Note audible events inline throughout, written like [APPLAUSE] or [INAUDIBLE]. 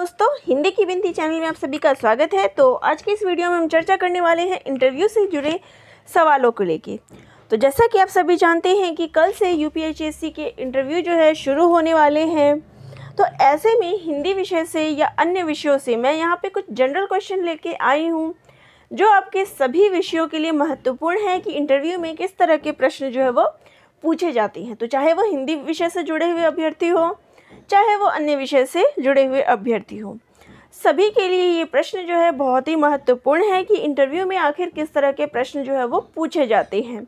दोस्तों हिंदी की बिंदी चैनल में आप सभी का स्वागत है तो आज की इस वीडियो में हम चर्चा करने वाले हैं इंटरव्यू से जुड़े सवालों को लेके तो जैसा कि आप सभी जानते हैं कि कल से यू के इंटरव्यू जो है शुरू होने वाले हैं तो ऐसे में हिंदी विषय से या अन्य विषयों से मैं यहाँ पर कुछ जनरल क्वेश्चन लेके आई हूँ जो आपके सभी विषयों के लिए महत्वपूर्ण है कि इंटरव्यू में किस तरह के प्रश्न जो है वो पूछे जाते हैं तो चाहे वो हिंदी विषय से जुड़े हुए अभ्यर्थी हों चाहे वो अन्य विषय से जुड़े हुए अभ्यर्थी हों सभी के लिए ये प्रश्न जो है बहुत ही महत्वपूर्ण है कि इंटरव्यू में आखिर किस तरह के प्रश्न जो है वो पूछे जाते हैं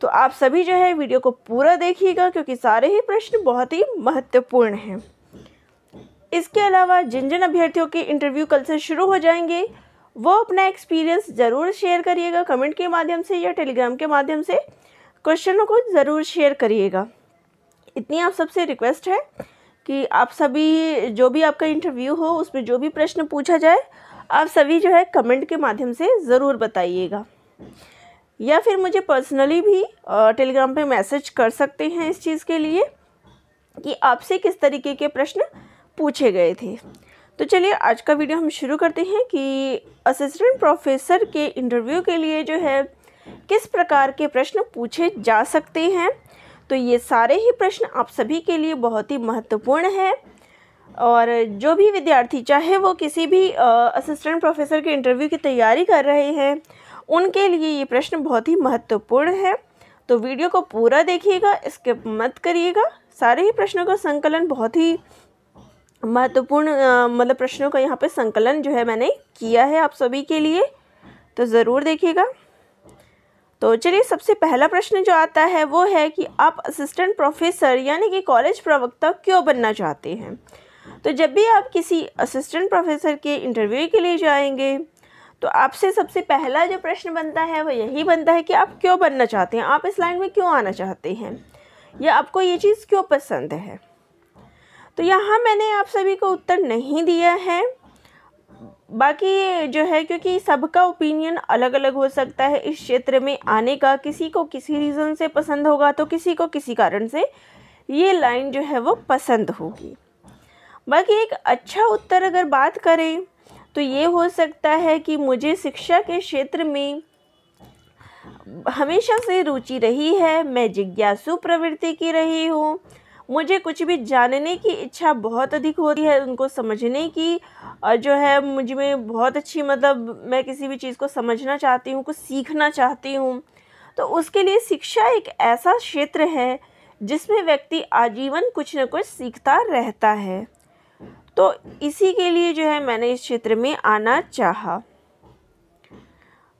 तो आप सभी जो है वीडियो को पूरा देखिएगा क्योंकि सारे ही प्रश्न बहुत ही महत्वपूर्ण हैं इसके अलावा जिन जिन अभ्यर्थियों के इंटरव्यू कल से शुरू हो जाएंगे वो अपना एक्सपीरियंस ज़रूर शेयर करिएगा कमेंट के माध्यम से या टेलीग्राम के माध्यम से क्वेश्चनों को ज़रूर शेयर करिएगा इतनी आप सबसे रिक्वेस्ट है कि आप सभी जो भी आपका इंटरव्यू हो उसमें जो भी प्रश्न पूछा जाए आप सभी जो है कमेंट के माध्यम से ज़रूर बताइएगा या फिर मुझे पर्सनली भी टेलीग्राम पे मैसेज कर सकते हैं इस चीज़ के लिए कि आपसे किस तरीके के प्रश्न पूछे गए थे तो चलिए आज का वीडियो हम शुरू करते हैं कि असिस्टेंट प्रोफेसर के इंटरव्यू के लिए जो है किस प्रकार के प्रश्न पूछे जा सकते हैं तो ये सारे ही प्रश्न आप सभी के लिए बहुत ही महत्वपूर्ण है और जो भी विद्यार्थी चाहे वो किसी भी असिस्टेंट प्रोफेसर के इंटरव्यू की तैयारी कर रहे हैं उनके लिए ये प्रश्न बहुत ही महत्वपूर्ण है तो वीडियो को पूरा देखिएगा स्किप मत करिएगा सारे ही प्रश्नों का संकलन बहुत ही महत्वपूर्ण मतलब प्रश्नों का यहाँ पे संकलन जो है मैंने किया है आप सभी के लिए तो ज़रूर देखिएगा तो चलिए सबसे पहला प्रश्न जो आता है वो है कि आप असिस्टेंट प्रोफेसर यानी कि कॉलेज प्रवक्ता क्यों बनना चाहते हैं तो जब भी आप किसी असिस्टेंट प्रोफेसर के इंटरव्यू के लिए जाएंगे तो आपसे सबसे पहला जो प्रश्न बनता है वो यही बनता है कि आप क्यों बनना चाहते हैं आप इस लाइन में क्यों आना चाहते हैं या आपको ये चीज़ क्यों पसंद है तो यहाँ मैंने आप सभी को उत्तर नहीं दिया है बाकी जो है क्योंकि सबका ओपिनियन अलग अलग हो सकता है इस क्षेत्र में आने का किसी को किसी रीज़न से पसंद होगा तो किसी को किसी कारण से ये लाइन जो है वो पसंद होगी बाकी एक अच्छा उत्तर अगर बात करें तो ये हो सकता है कि मुझे शिक्षा के क्षेत्र में हमेशा से रुचि रही है मैं जिज्ञासु प्रवृत्ति की रही हूँ मुझे कुछ भी जानने की इच्छा बहुत अधिक होती है उनको समझने की और जो है मुझ में बहुत अच्छी मतलब मैं किसी भी चीज़ को समझना चाहती हूँ कुछ सीखना चाहती हूँ तो उसके लिए शिक्षा एक ऐसा क्षेत्र है जिसमें व्यक्ति आजीवन कुछ न कुछ सीखता रहता है तो इसी के लिए जो है मैंने इस क्षेत्र में आना चाहा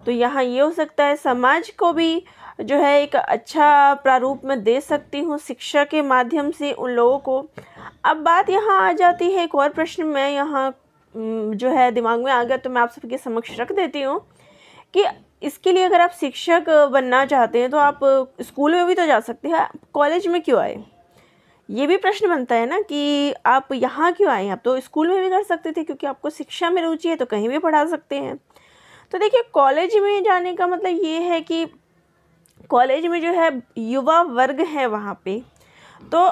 तो यहाँ ये हो सकता है समाज को भी जो है एक अच्छा प्रारूप में दे सकती हूँ शिक्षा के माध्यम से उन लोगों को अब बात यहाँ आ जाती है एक और प्रश्न मैं यहाँ जो है दिमाग में आ गया तो मैं आप सबके समक्ष रख देती हूँ कि इसके लिए अगर आप शिक्षक बनना चाहते हैं तो आप स्कूल में भी तो जा सकते हैं कॉलेज में क्यों आए ये भी प्रश्न बनता है ना कि आप यहाँ क्यों आए आप तो स्कूल में भी कर सकते थे क्योंकि आपको शिक्षा में रुचि है तो कहीं भी पढ़ा सकते हैं तो देखिए कॉलेज में जाने का मतलब ये है कि कॉलेज में जो है युवा वर्ग है वहाँ पे तो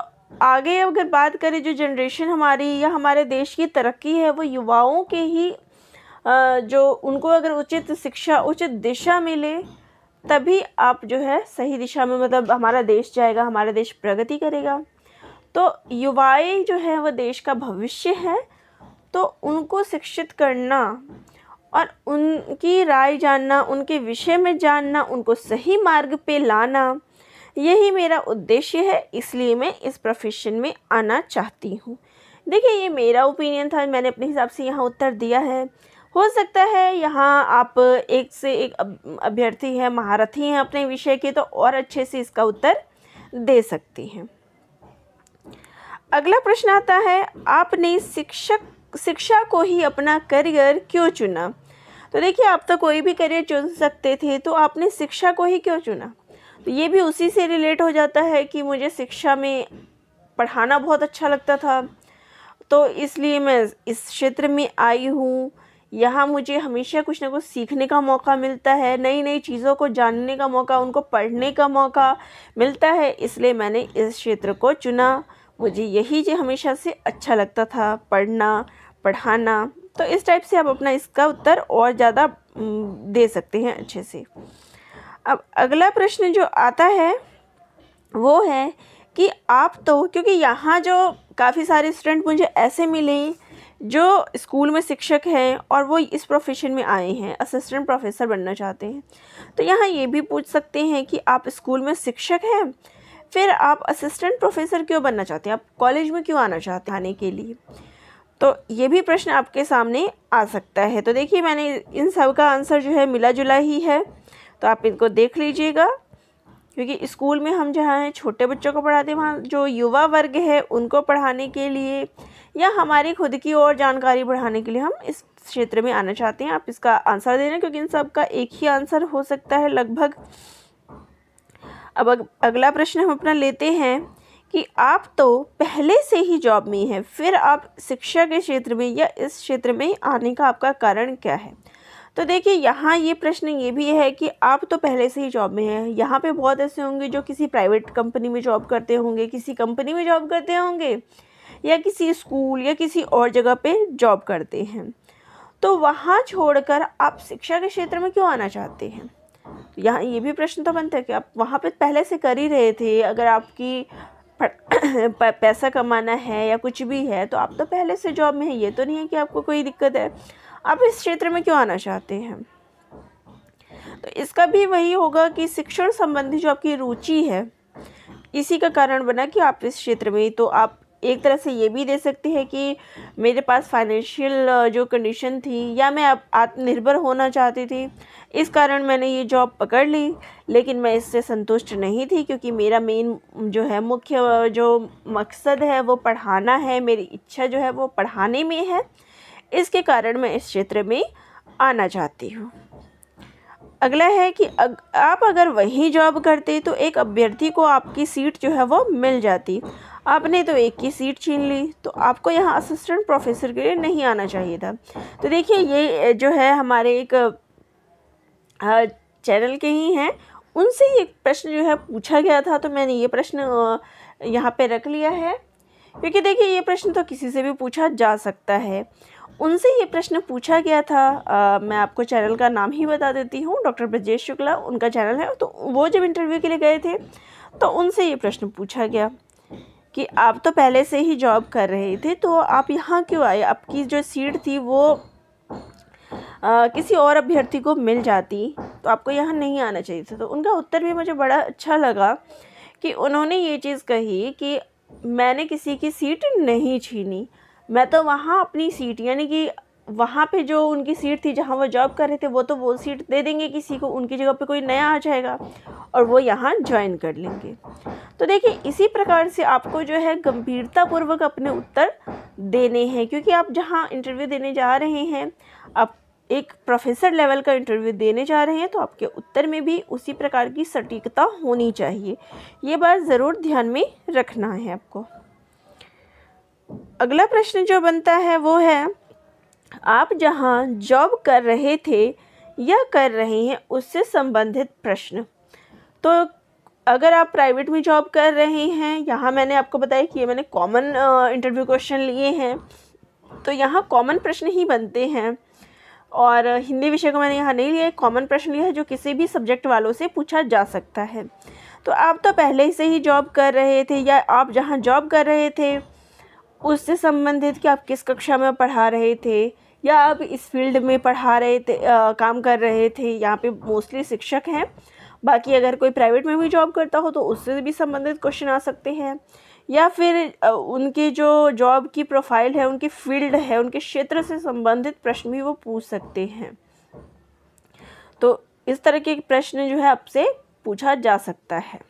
आगे अगर बात करें जो जनरेशन हमारी या हमारे देश की तरक्की है वो युवाओं के ही जो उनको अगर उचित शिक्षा उचित दिशा मिले तभी आप जो है सही दिशा में मतलब हमारा देश जाएगा हमारा देश प्रगति करेगा तो युवाएं जो है वह देश का भविष्य है तो उनको शिक्षित करना और उनकी राय जानना उनके विषय में जानना उनको सही मार्ग पे लाना यही मेरा उद्देश्य है इसलिए मैं इस प्रोफेशन में आना चाहती हूँ देखिए ये मेरा ओपिनियन था मैंने अपने हिसाब से यहाँ उत्तर दिया है हो सकता है यहाँ आप एक से एक अभ्यर्थी हैं महारथी हैं अपने विषय के तो और अच्छे से इसका उत्तर दे सकती हैं अगला प्रश्न आता है आपने शिक्षक शिक्षा को ही अपना करियर क्यों चुना तो देखिए आप तो कोई भी करियर चुन सकते थे तो आपने शिक्षा को ही क्यों चुना तो ये भी उसी से रिलेट हो जाता है कि मुझे शिक्षा में पढ़ाना बहुत अच्छा लगता था तो इसलिए मैं इस क्षेत्र में आई हूँ यहाँ मुझे हमेशा कुछ ना कुछ सीखने का मौका मिलता है नई नई चीज़ों को जानने का मौका उनको पढ़ने का मौका मिलता है इसलिए मैंने इस क्षेत्र को चुना मुझे यही जो हमेशा से अच्छा लगता था पढ़ना पढ़ाना तो इस टाइप से आप अपना इसका उत्तर और ज़्यादा दे सकते हैं अच्छे से अब अगला प्रश्न जो आता है वो है कि आप तो क्योंकि यहाँ जो काफ़ी सारे स्टूडेंट मुझे ऐसे मिले जो स्कूल में शिक्षक हैं और वो इस प्रोफेशन में आए हैं असिस्टेंट प्रोफेसर बनना चाहते हैं तो यहाँ ये भी पूछ सकते हैं कि आप स्कूल में शिक्षक हैं फिर आप असिस्टेंट प्रोफेसर क्यों बनना चाहते हैं आप कॉलेज में क्यों आना चाहते हैं आने के लिए तो ये भी प्रश्न आपके सामने आ सकता है तो देखिए मैंने इन सब का आंसर जो है मिला जुला ही है तो आप इनको देख लीजिएगा क्योंकि स्कूल में हम जहाँ हैं छोटे बच्चों को पढ़ाते हैं वहाँ जो युवा वर्ग है उनको पढ़ाने के लिए या हमारी खुद की और जानकारी बढ़ाने के लिए हम इस क्षेत्र में आना चाहते हैं आप इसका आंसर देना क्योंकि इन सब का एक ही आंसर हो सकता है लगभग अब अगला प्रश्न हम अपना लेते हैं कि आप तो पहले से ही जॉब में हैं फिर आप शिक्षा के क्षेत्र में या इस क्षेत्र में आने का आपका कारण क्या है तो देखिए यहाँ ये प्रश्न ये भी है कि आप तो पहले से ही जॉब में हैं यहाँ पे बहुत ऐसे होंगे जो किसी प्राइवेट कंपनी में जॉब करते होंगे किसी कंपनी में जॉब करते होंगे या किसी स्कूल या किसी और जगह पे जॉब करते हैं तो वहाँ छोड़कर आप शिक्षा के क्षेत्र में क्यों आना चाहते हैं यहाँ ये भी प्रश्न तो बनता है कि आप वहाँ पे पहले से कर ही रहे थे अगर आपकी [CLEARS THROAT] पैसा कमाना है या कुछ भी है तो आप तो पहले से जॉब में हैं ये तो नहीं है कि आपको कोई दिक्कत है आप इस क्षेत्र में क्यों आना चाहते हैं तो इसका भी वही होगा कि शिक्षण संबंधी जो आपकी रुचि है इसी का कारण बना कि आप इस क्षेत्र में तो आप एक तरह से ये भी दे सकते हैं कि मेरे पास फाइनेंशियल जो कंडीशन थी या मैं अब आत्मनिर्भर होना चाहती थी इस कारण मैंने ये जॉब पकड़ ली लेकिन मैं इससे संतुष्ट नहीं थी क्योंकि मेरा मेन जो है मुख्य जो मकसद है वो पढ़ाना है मेरी इच्छा जो है वो पढ़ाने में है इसके कारण मैं इस क्षेत्र में आना चाहती हूँ अगला है कि अग, आप अगर वही जॉब करते तो एक अभ्यर्थी को आपकी सीट जो है वो मिल जाती आपने तो एक की सीट छीन ली तो आपको यहाँ असिस्टेंट प्रोफेसर के लिए नहीं आना चाहिए था तो देखिए ये जो है हमारे एक चैनल के ही हैं उनसे ये प्रश्न जो है पूछा गया था तो मैंने ये प्रश्न यहाँ पे रख लिया है क्योंकि देखिए ये प्रश्न तो किसी से भी पूछा जा सकता है उनसे ये प्रश्न पूछा गया था आ, मैं आपको चैनल का नाम ही बता देती हूँ डॉक्टर ब्रजेश शुक्ला उनका चैनल है तो वो जब इंटरव्यू के लिए गए थे तो उनसे ये प्रश्न पूछा गया कि आप तो पहले से ही जॉब कर रहे थे तो आप यहाँ क्यों आए आपकी जो सीट थी वो आ, किसी और अभ्यर्थी को मिल जाती तो आपको यहाँ नहीं आना चाहिए था तो उनका उत्तर भी मुझे बड़ा अच्छा लगा कि उन्होंने ये चीज़ कही कि मैंने किसी की सीट नहीं छीनी मैं तो वहाँ अपनी सीट यानी कि वहाँ पे जो उनकी सीट थी जहाँ वो जॉब कर रहे थे वो तो वो सीट दे देंगे किसी को उनकी जगह पे कोई नया आ जाएगा और वो यहाँ ज्वाइन कर लेंगे तो देखिए इसी प्रकार से आपको जो है गंभीरतापूर्वक अपने उत्तर देने हैं क्योंकि आप जहाँ इंटरव्यू देने जा रहे हैं आप एक प्रोफेसर लेवल का इंटरव्यू देने जा रहे हैं तो आपके उत्तर में भी उसी प्रकार की सटीकता होनी चाहिए ये बात ज़रूर ध्यान में रखना है आपको अगला प्रश्न जो बनता है वो है आप जहाँ जॉब कर रहे थे या कर रहे हैं उससे संबंधित प्रश्न तो अगर आप प्राइवेट में जॉब कर रहे हैं यहाँ मैंने आपको बताया कि ये मैंने कॉमन इंटरव्यू क्वेश्चन लिए हैं तो यहाँ कॉमन प्रश्न ही बनते हैं और हिंदी विषय को मैंने यहाँ नहीं लिया कॉमन प्रश्न लिया है जो किसी भी सब्जेक्ट वालों से पूछा जा सकता है तो आप तो पहले से ही जॉब कर रहे थे या आप जहाँ जॉब कर रहे थे उससे संबंधित कि आप किस कक्षा में पढ़ा रहे थे या आप इस फील्ड में पढ़ा रहे थे आ, काम कर रहे थे यहाँ पे मोस्टली शिक्षक हैं बाकी अगर कोई प्राइवेट में भी जॉब करता हो तो उससे भी संबंधित क्वेश्चन आ सकते हैं या फिर उनके जो जॉब की प्रोफाइल है उनके फील्ड है उनके क्षेत्र से संबंधित प्रश्न भी वो पूछ सकते हैं तो इस तरह के प्रश्न जो है आपसे पूछा जा सकता है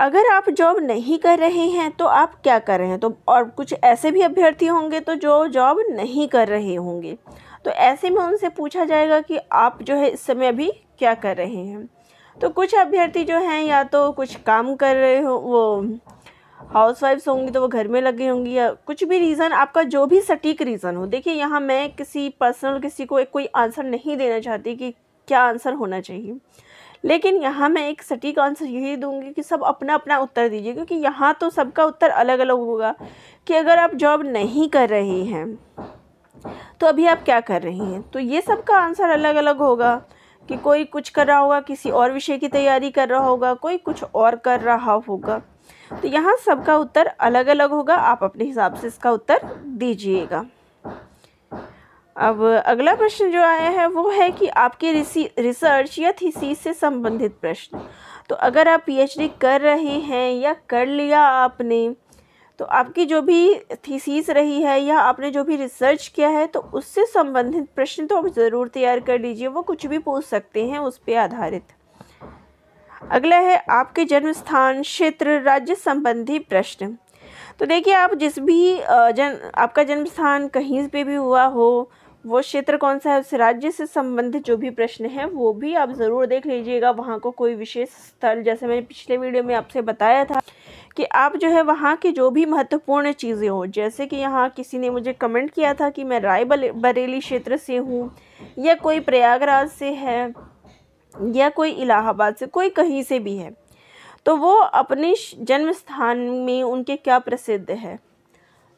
अगर आप जॉब नहीं कर रहे हैं तो आप क्या कर रहे हैं तो और कुछ ऐसे भी अभ्यर्थी होंगे तो जो जॉब नहीं कर रहे होंगे तो ऐसे में उनसे पूछा जाएगा कि आप जो है इस समय अभी क्या कर रहे हैं तो कुछ अभ्यर्थी जो हैं या तो कुछ काम कर रहे हो वो हाउस वाइफ्स होंगी तो वो घर में लगी होंगी या कुछ भी रीज़न आपका जो भी सटीक रीज़न हो देखिए यहाँ मैं किसी पर्सनल किसी को एक कोई आंसर नहीं देना चाहती कि क्या आंसर होना चाहिए लेकिन यहाँ मैं एक सटीक आंसर यही दूंगी कि सब अपना अपना उत्तर दीजिए क्योंकि यहाँ तो सबका उत्तर अलग अलग होगा कि अगर आप जॉब नहीं कर रही हैं तो अभी आप क्या कर रही हैं तो ये सबका आंसर अलग अलग होगा कि कोई कुछ कर रहा होगा किसी और विषय की तैयारी कर रहा होगा कोई कुछ और कर रहा होगा तो यहाँ सबका उत्तर अलग अलग होगा आप अपने हिसाब से इसका उत्तर दीजिएगा अब अगला प्रश्न जो आया है वो है कि आपके रिसर्च या थीसीस से संबंधित प्रश्न तो अगर आप पीएचडी कर रहे हैं या कर लिया आपने तो आपकी जो भी थीसीस रही है या आपने जो भी रिसर्च किया है तो उससे संबंधित प्रश्न तो आप ज़रूर तैयार कर लीजिए वो कुछ भी पूछ सकते हैं उस पर आधारित अगला है आपके जन्म स्थान क्षेत्र राज्य संबंधी प्रश्न तो देखिए आप जिस भी जन आपका जन्म स्थान कहीं पे भी हुआ हो वो क्षेत्र कौन सा है उस राज्य से संबंधित जो भी प्रश्न है वो भी आप ज़रूर देख लीजिएगा वहाँ को कोई विशेष स्थल जैसे मैंने पिछले वीडियो में आपसे बताया था कि आप जो है वहाँ की जो भी महत्वपूर्ण चीज़ें हों जैसे कि यहाँ किसी ने मुझे कमेंट किया था कि मैं राय बरेली क्षेत्र से हूँ या कोई प्रयागराज से है या कोई इलाहाबाद से कोई कहीं से भी है तो वो अपने जन्म स्थान में उनके क्या प्रसिद्ध है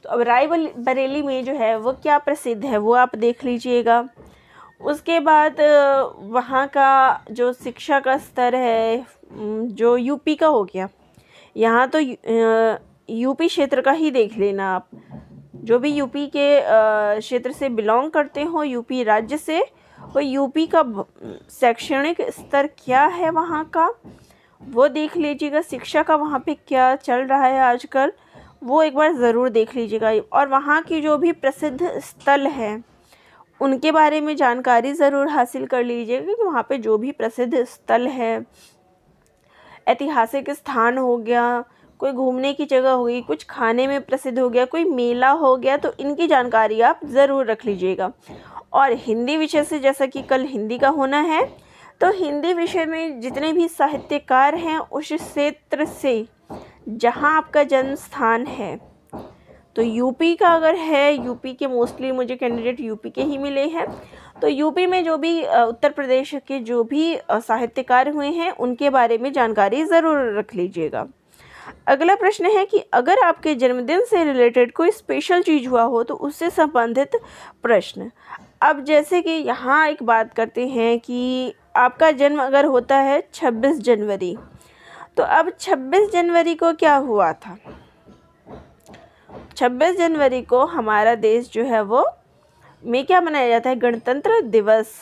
तो अब राय बरेली में जो है वो क्या प्रसिद्ध है वो आप देख लीजिएगा उसके बाद वहाँ का जो शिक्षा का स्तर है जो यूपी का हो गया यहाँ तो यूपी क्षेत्र का ही देख लेना आप जो भी यूपी के क्षेत्र से बिलोंग करते हो यूपी राज्य से वो तो यूपी का शैक्षणिक स्तर क्या है वहाँ का वो देख लीजिएगा शिक्षा का वहाँ पे क्या चल रहा है आजकल वो एक बार ज़रूर देख लीजिएगा और वहाँ की जो भी प्रसिद्ध स्थल हैं उनके बारे में जानकारी ज़रूर हासिल कर लीजिएगा क्योंकि वहाँ पे जो भी प्रसिद्ध स्थल है ऐतिहासिक स्थान हो गया कोई घूमने की जगह होगी कुछ खाने में प्रसिद्ध हो गया कोई मेला हो गया तो इनकी जानकारी आप ज़रूर रख लीजिएगा और हिंदी विषय से जैसा कि कल हिंदी का होना है तो हिंदी विषय में जितने भी साहित्यकार हैं उस क्षेत्र से जहाँ आपका जन्म स्थान है तो यूपी का अगर है यूपी के मोस्टली मुझे कैंडिडेट यूपी के ही मिले हैं तो यूपी में जो भी उत्तर प्रदेश के जो भी साहित्यकार हुए हैं उनके बारे में जानकारी ज़रूर रख लीजिएगा अगला प्रश्न है कि अगर आपके जन्मदिन से रिलेटेड कोई स्पेशल चीज़ हुआ हो तो उससे संबंधित प्रश्न अब जैसे कि यहाँ एक बात करते हैं कि आपका जन्म अगर होता है 26 जनवरी तो अब 26 जनवरी को क्या हुआ था 26 जनवरी को हमारा देश जो है वो में क्या मनाया जाता है गणतंत्र दिवस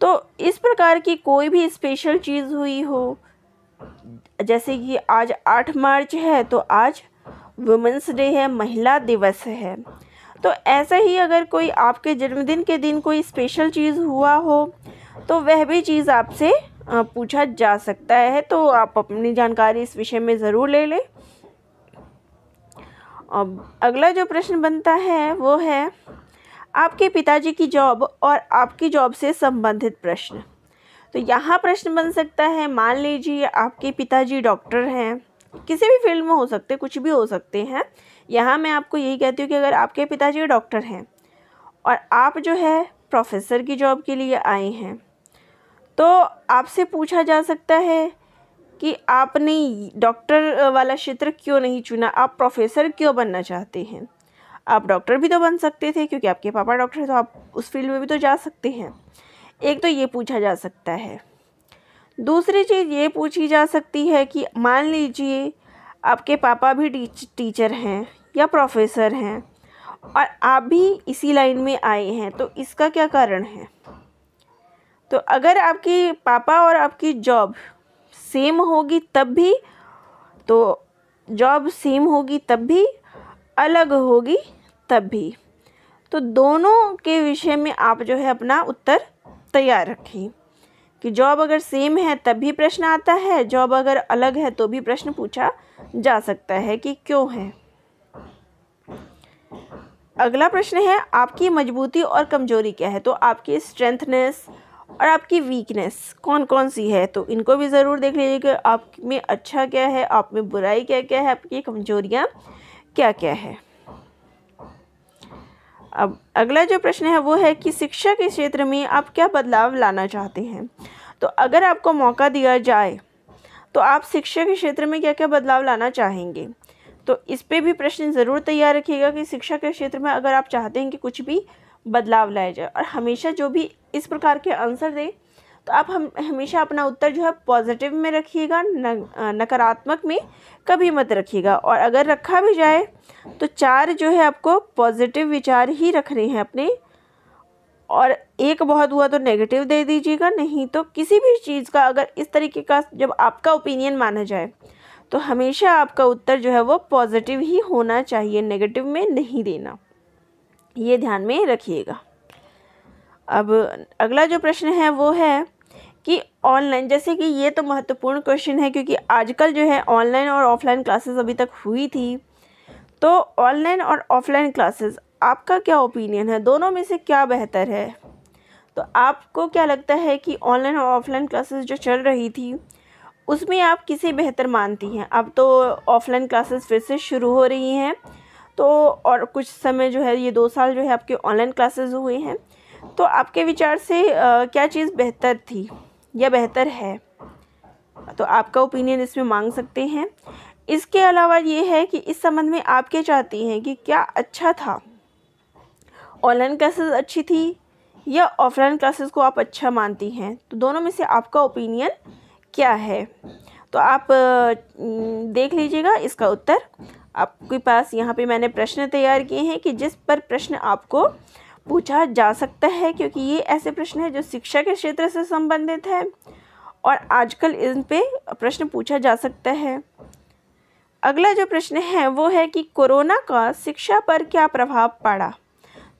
तो इस प्रकार की कोई भी स्पेशल चीज़ हुई हो जैसे कि आज 8 मार्च है तो आज वुमेंस डे है महिला दिवस है तो ऐसा ही अगर कोई आपके जन्मदिन के दिन कोई स्पेशल चीज़ हुआ हो तो वह भी चीज़ आपसे पूछा जा सकता है तो आप अपनी जानकारी इस विषय में ज़रूर ले लें अब अगला जो प्रश्न बनता है वो है आपके पिताजी की जॉब और आपकी जॉब से संबंधित प्रश्न तो यहाँ प्रश्न बन सकता है मान लीजिए आपके पिताजी डॉक्टर हैं किसी भी फील्ड में हो सकते कुछ भी हो सकते हैं यहाँ मैं आपको यही कहती हूँ कि अगर आपके पिताजी डॉक्टर हैं और आप जो है प्रोफेसर की जॉब के लिए आए हैं तो आपसे पूछा जा सकता है कि आपने डॉक्टर वाला क्षेत्र क्यों नहीं चुना आप प्रोफेसर क्यों बनना चाहते हैं आप डॉक्टर भी तो बन सकते थे क्योंकि आपके पापा डॉक्टर हैं तो आप उस फील्ड में भी तो जा सकते हैं एक तो ये पूछा जा सकता है दूसरी चीज़ ये पूछी जा सकती है कि मान लीजिए आपके पापा भी टीच, टीचर हैं या प्रोफेसर हैं और आप भी इसी लाइन में आए हैं तो इसका क्या कारण है तो अगर आपकी पापा और आपकी जॉब सेम होगी तब भी तो जॉब सेम होगी तब भी अलग होगी तब भी तो दोनों के विषय में आप जो है अपना उत्तर तैयार रखें कि जॉब अगर सेम है तब भी प्रश्न आता है जॉब अगर अलग है तो भी प्रश्न पूछा जा सकता है कि क्यों है अगला प्रश्न है आपकी मजबूती और कमजोरी क्या है तो आपकी स्ट्रेंथनेस और आपकी वीकनेस कौन कौन सी है तो इनको भी ज़रूर देख लीजिए कि आप में अच्छा क्या है आप में बुराई क्या क्या है आपकी कमजोरियाँ क्या क्या है अब अगला जो प्रश्न है वो है कि शिक्षा के क्षेत्र में आप क्या बदलाव लाना चाहते हैं तो अगर आपको मौका दिया जाए तो आप शिक्षा के क्षेत्र में क्या क्या बदलाव लाना चाहेंगे तो इस पर भी प्रश्न ज़रूर तैयार रखिएगा कि शिक्षा के क्षेत्र में अगर आप चाहते हैं कि कुछ भी बदलाव लाया जाए और हमेशा जो भी इस प्रकार के आंसर दें तो आप हम हमेशा अपना उत्तर जो है पॉजिटिव में रखिएगा नकारात्मक में कभी मत रखिएगा और अगर रखा भी जाए तो चार जो है आपको पॉजिटिव विचार ही रखने हैं अपने और एक बहुत हुआ तो नेगेटिव दे दीजिएगा नहीं तो किसी भी चीज़ का अगर इस तरीके का जब आपका ओपिनियन माना जाए तो हमेशा आपका उत्तर जो है वो पॉजिटिव ही होना चाहिए नेगेटिव में नहीं देना ये ध्यान में रखिएगा अब अगला जो प्रश्न है वो है कि ऑनलाइन जैसे कि ये तो महत्वपूर्ण क्वेश्चन है क्योंकि आजकल जो है ऑनलाइन और ऑफलाइन क्लासेस अभी तक हुई थी तो ऑनलाइन और ऑफलाइन क्लासेस आपका क्या ओपिनियन है दोनों में से क्या बेहतर है तो आपको क्या लगता है कि ऑनलाइन और ऑफलाइन क्लासेस जो चल रही थी उसमें आप किसे बेहतर मानती हैं अब तो ऑफलाइन क्लासेस फिर से शुरू हो रही हैं तो और कुछ समय जो है ये दो साल जो है आपके ऑनलाइन क्लासेस हुए हैं तो आपके विचार से आ, क्या चीज़ बेहतर थी या बेहतर है तो आपका ओपिनियन इसमें मांग सकते हैं इसके अलावा ये है कि इस संबंध में आप क्या चाहती हैं कि क्या अच्छा था ऑनलाइन क्लासेस अच्छी थी या ऑफलाइन क्लासेस को आप अच्छा मानती हैं तो दोनों में से आपका ओपिनियन क्या है तो आप देख लीजिएगा इसका उत्तर आपके पास यहाँ पे मैंने प्रश्न तैयार किए हैं कि जिस पर प्रश्न आपको पूछा जा सकता है क्योंकि ये ऐसे प्रश्न है जो शिक्षा के क्षेत्र से संबंधित है और आजकल इन पे प्रश्न पूछा जा सकता है अगला जो प्रश्न है वो है कि कोरोना का शिक्षा पर क्या प्रभाव पड़ा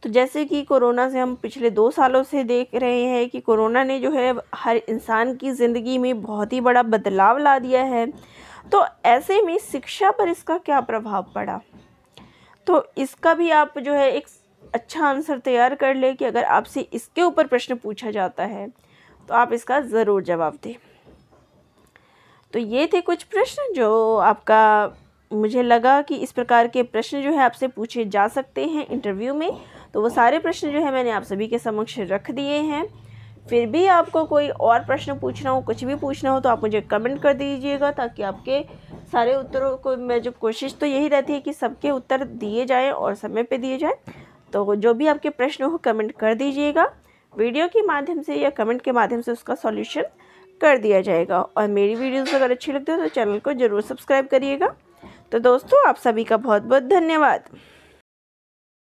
तो जैसे कि कोरोना से हम पिछले दो सालों से देख रहे हैं कि कोरोना ने जो है हर इंसान की ज़िंदगी में बहुत ही बड़ा बदलाव ला दिया है तो ऐसे में शिक्षा पर इसका क्या प्रभाव पड़ा तो इसका भी आप जो है एक अच्छा आंसर तैयार कर ले कि अगर आपसे इसके ऊपर प्रश्न पूछा जाता है तो आप इसका ज़रूर जवाब दें तो ये थे कुछ प्रश्न जो आपका मुझे लगा कि इस प्रकार के प्रश्न जो है आपसे पूछे जा सकते हैं इंटरव्यू में तो वो सारे प्रश्न जो है मैंने आप सभी के समक्ष रख दिए हैं फिर भी आपको कोई और प्रश्न पूछना हो कुछ भी पूछना हो तो आप मुझे कमेंट कर दीजिएगा ताकि आपके सारे उत्तरों को मैं जो कोशिश तो यही रहती है कि सबके उत्तर दिए जाएँ और समय पर दिए जाएँ तो जो भी आपके प्रश्न हो कमेंट कर दीजिएगा वीडियो के माध्यम से या कमेंट के माध्यम से उसका सॉल्यूशन कर दिया जाएगा और मेरी वीडियोस अगर अच्छी लगती हो तो चैनल को ज़रूर सब्सक्राइब करिएगा तो दोस्तों आप सभी का बहुत बहुत धन्यवाद